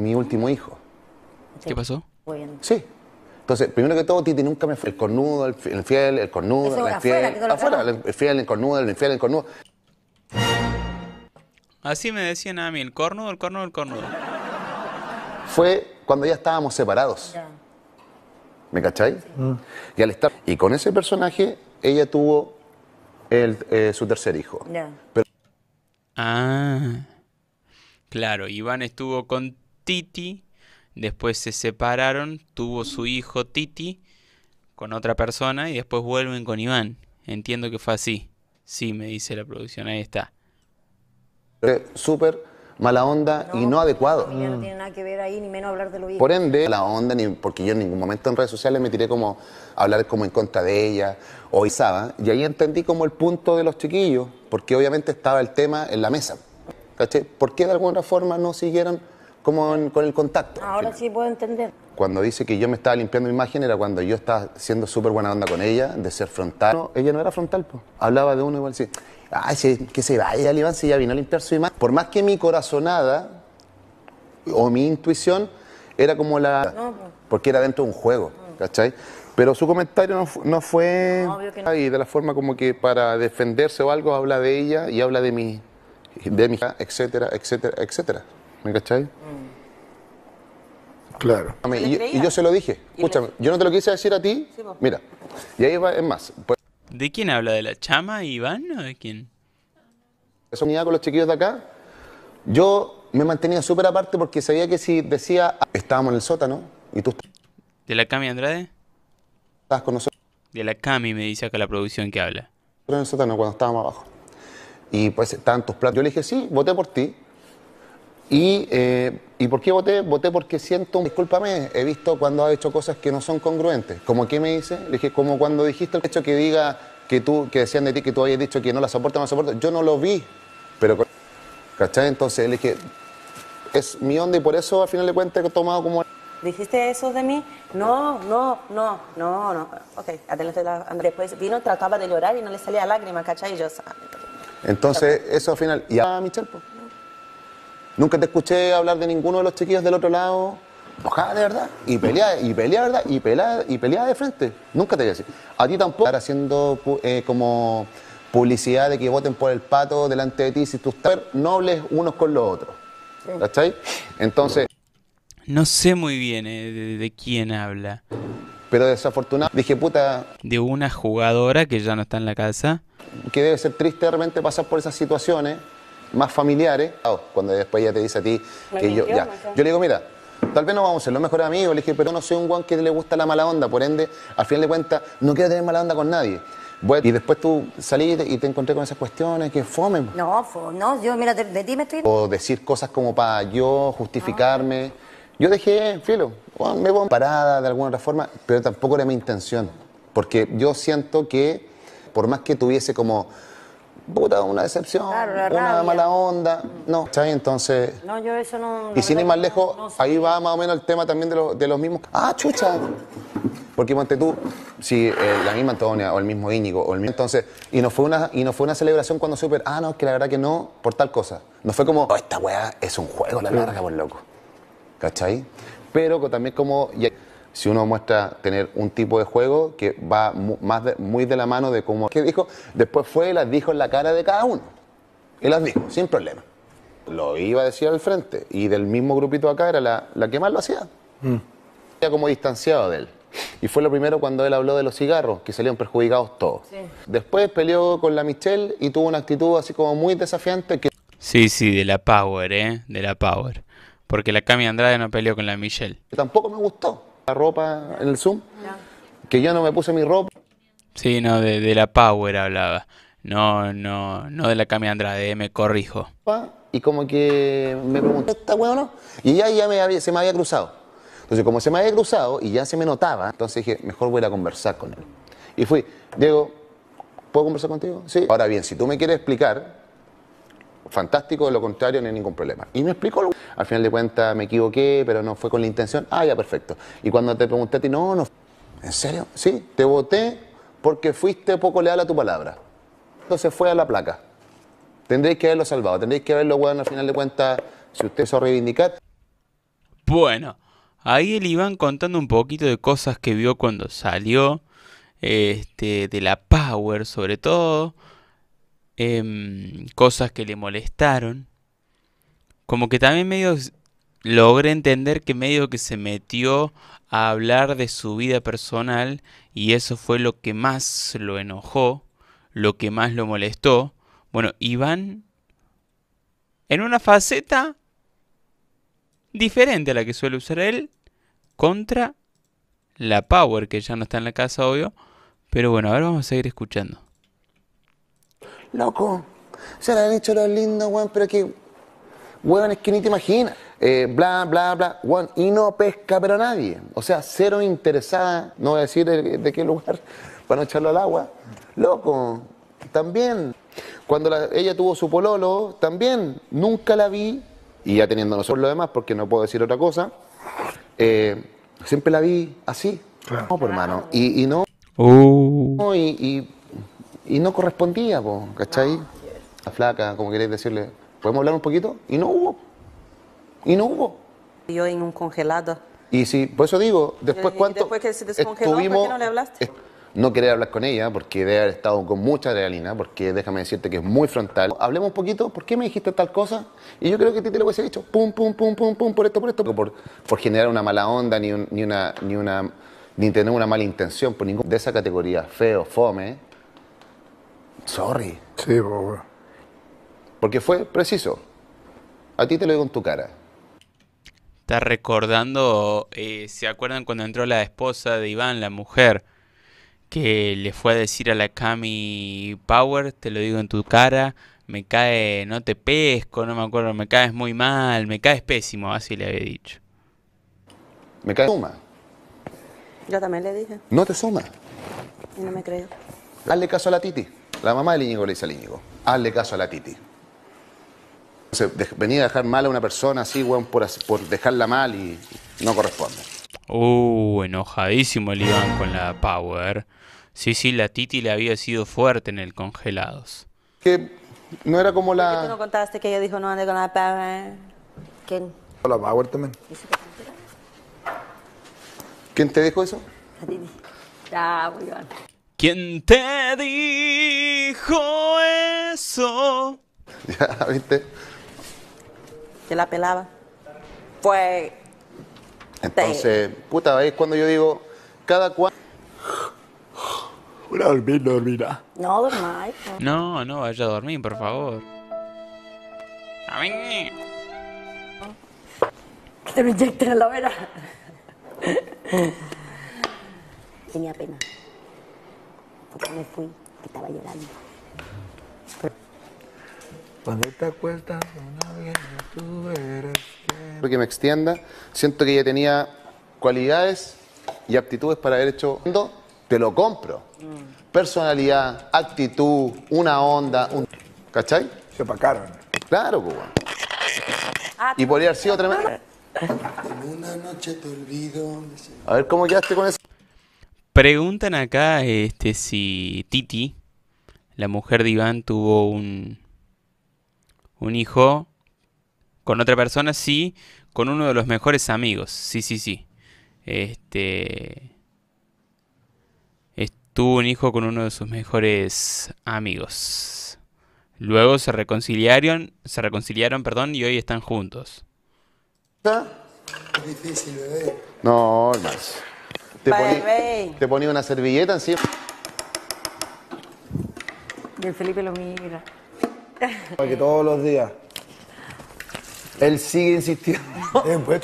mi último hijo. ¿Qué pasó? Sí. Entonces, primero que todo, Titi nunca me fue el cornudo, el fiel, el cornudo, el infiel. Afuera, el fiel, el cornudo, el infiel, el cornudo. Así me decían a mí, el cornudo, el cornudo, el cornudo. Fue cuando ya estábamos separados. ¿Me cacháis? Mm. Y al estar. Y con ese personaje, ella tuvo eh, su tercer hijo. Ah. Claro, Iván estuvo con Titi, después se separaron, tuvo su hijo Titi con otra persona y después vuelven con Iván. Entiendo que fue así. Sí, me dice la producción, ahí está. Súper mala onda y no adecuado. No tiene nada que ver ahí, ni menos hablar de lo Por ende, la onda, ni, porque yo en ningún momento en redes sociales me tiré como a hablar como en contra de ella o Isaba, y ahí entendí como el punto de los chiquillos, porque obviamente estaba el tema en la mesa. ¿Por qué de alguna forma no siguieron como con el contacto. Ahora sí puedo entender. Cuando dice que yo me estaba limpiando mi imagen era cuando yo estaba siendo súper buena onda con ella, de ser frontal. No, ella no era frontal, pues. hablaba de uno igual, sí. Ay, que se vaya el Iván si ya vino a limpiar su imagen. Por más que mi corazonada o mi intuición era como la... Porque era dentro de un juego, ¿cachai? Pero su comentario no, fue... No, obvio que no. Y de la forma como que para defenderse o algo habla de ella y habla de mi... De mi etcétera, etcétera, etcétera. ¿me cacháis? Mm. Claro. Y, yo se lo dije, escúchame, yo no te lo quise decir a ti, mira, y ahí va, es más. Pues, ¿De quién habla? ¿De la chama, Iván o de quién? me unidad con los chiquillos de acá, yo me mantenía súper aparte porque sabía que si decía, estábamos en el sótano y tú... ¿De la Cami Andrade? estás con nosotros. De la Cami me dice acá la producción que habla. Pero en el sótano cuando estábamos abajo. Y pues tantos platos. Yo le dije, sí, voté por ti. Y, eh, ¿Y por qué voté? Voté porque siento, discúlpame, he visto cuando ha hecho cosas que no son congruentes. ¿Cómo qué me dice? Le dije, como cuando dijiste el hecho que diga que tú, que decían de ti que tú habías dicho que no la soporta, no la soporta. Yo no lo vi, pero. ¿Cachai? Entonces le dije, es mi onda y por eso al final de cuentas he tomado como. ¿Dijiste eso de mí? No, no, no, no, no. Ok, adelante, Andrés. Después vino, trataba de llorar y no le salía lágrima, ¿cachai? Y yo. Ah, Entonces, eso al final. Y a Michelle, Nunca te escuché hablar de ninguno de los chiquillos del otro lado. Ojalá, de verdad. Y pelea, y pelea, ¿verdad? Y pelea, y de frente. Nunca te voy a A ti tampoco. Estar haciendo eh, como publicidad de que voten por el pato delante de ti si tú estás nobles unos con los otros. ¿Cachai? Entonces. No sé muy bien eh, de, quién habla. Pero desafortunado, dije puta. De una jugadora que ya no está en la casa. Que debe ser triste de pasar por esas situaciones más familiares, ah, oh, cuando después ella te dice a ti que yo, ya. Yo le digo, mira, tal vez no vamos a ser los mejores amigos, le dije, pero no soy un guan que le gusta la mala onda, por ende, al final de cuentas, no quiero tener mala onda con nadie. y después tú saliste y te encontré con esas cuestiones que fomen. Pues. No, no, yo, mira, de, ti me estoy... O decir cosas como para yo justificarme. Yo dejé, filo, me voy parada de alguna otra forma, pero tampoco era mi intención. Porque yo siento que, por más que tuviese como puta, una decepción, una mala onda. No, ¿sabes? Entonces. No, yo eso no. Y si hay más lejos, ahí va más o menos el tema también de, los mismos. ¡Ah, chucha! Porque ponte tú, si eh, la misma Antonia o el mismo Íñigo o el mismo. Entonces, y no fue una, y no fue una celebración cuando super, ah, no, es que la verdad que no, por tal cosa. No fue como, oh, esta weá es un juego, la larga, por loco. ¿Cachai? Pero también como si uno muestra tener un tipo de juego que va más muy de la mano de cómo ¿Qué dijo, después fue las dijo en la cara de cada uno. Y las dijo, sin problema. Lo iba a decir al frente. Y del mismo grupito acá era la, que más lo hacía. Mm. Era como distanciado de él. Y fue lo primero cuando él habló de los cigarros, que salieron perjudicados todos. Después peleó con la Michelle y tuvo una actitud así como muy desafiante. Que... Sí, sí, de la Power, ¿eh? De la Power. Porque la Cami Andrade no peleó con la Michelle. que Tampoco me gustó la ropa en el Zoom, que yo no me puse mi ropa. Sí, no, de, la Power hablaba. No, no, no de la camiandra, Andrade, me corrijo. Y como que me preguntó, ¿está bueno? Y ya, ya se me había cruzado. Entonces, como se me había cruzado y ya se me notaba, entonces dije, mejor voy a conversar con él. Y fui, Diego, ¿puedo conversar contigo? Sí. Ahora bien, si tú me quieres explicar, fantástico, de lo contrario, no hay ningún problema. Y me explicó el al final de cuentas me equivoqué, pero no fue con la intención, ah, ya, perfecto. Y cuando te pregunté a ti, no, no, ¿en serio? Sí, te voté porque fuiste poco leal a tu palabra. Entonces fue a la placa. Tendréis que haberlo salvado, tendréis que haberlo, bueno, al final de cuentas, si usted se reivindicar. Bueno, ahí el Iván contando un poquito de cosas que vio cuando salió, este, de la Power sobre todo, em, cosas que le molestaron como que también medio logré entender que medio que se metió a hablar de su vida personal y eso fue lo que más lo enojó, lo que más lo molestó. Bueno, Iván, en una faceta diferente a la que suele usar él, contra la Power, que ya no está en la casa, obvio. Pero bueno, ahora vamos a seguir escuchando. Loco, se le han hecho los lindos, weón, pero que Weón, es que ni te imaginas. Eh, bla, bla, bla. Weón, y no pesca, pero nadie. O sea, cero interesada, no voy a decir de, qué lugar, para no echarlo al agua. Loco, también. Cuando ella tuvo su pololo, también nunca la vi, y ya teniendo nosotros lo demás, porque no puedo decir otra cosa, eh, siempre la vi así. No, por pues, hermano. Y, no. Oh. y, no correspondía, ¿cachai? La flaca, como queréis decirle. ¿podemos hablar un poquito? Y no hubo. Y no hubo. Yo en un congelado. Y sí, por eso digo, después cuánto... Después que se descongeló, ¿por qué no le hablaste? No quería hablar con ella porque debe haber estado con mucha adrenalina, porque déjame decirte que es muy frontal. Hablemos un poquito, ¿por qué me dijiste tal cosa? Y yo creo que a ti te lo hubiese dicho, pum, pum, pum, pum, pum, por esto, por esto, por, por generar una mala onda, ni, ni una... Ni una ni tener una mala intención por ninguna de esa categoría, feo, fome. Sorry. Sí, favor. Pues, porque fue preciso. A ti te lo digo en tu cara. Está recordando, eh, ¿se acuerdan cuando entró la esposa de Iván, la mujer, que le fue a decir a la Cami Power, te lo digo en tu cara, me cae, no te pesco, no me acuerdo, me caes muy mal, me caes pésimo, así le había dicho. Me cae suma. Yo también le dije. No te suma. Y no me creo. Hazle caso a la Titi, la mamá del Íñigo le dice al Íñigo, hazle caso a la Titi venía a dejar mal a una persona así, weón, por, por dejarla mal y no corresponde. Uh, enojadísimo el Iván con la Power. Sí, sí, la Titi le había sido fuerte en el congelados. Que no era como la. ¿Tú no contaste que ella dijo no ande con la Power? ¿Quién? Con la Power también. ¿Quién te dijo eso? La Titi. Ah, ¿Quién te dijo eso? Ya, ¿viste? la pelaba? Pues. Entonces, puta, es Cuando yo digo, cada cual. Una dormir, no dormirá. No dormáis. Pues. No, no, vaya a dormir, por favor. A mí. Que te lo inyecten en la vera. Tenía pena. Porque me fui, que estaba llorando. Cuando te acuestas una vieja, tú eres Que me extienda, siento que ella tenía cualidades y aptitudes para haber hecho... Te lo compro. Personalidad, actitud, una onda, un... ¿Cachai? Se opacaron. Claro, Cuba. Pues, ah, y podría haber sido tremendo. Una noche te olvido. A ver cómo quedaste con eso. Preguntan acá este, si Titi, la mujer de Iván, tuvo un, un hijo con otra persona, sí, con uno de los mejores amigos, sí, sí, sí. Este tuvo un hijo con uno de sus mejores amigos. Luego se reconciliaron, se reconciliaron, perdón, y hoy están juntos. Es difícil, bebé. No, más. Te, poní, te ponía una servilleta encima. Y Felipe lo mira que todos los días él sigue insistiendo.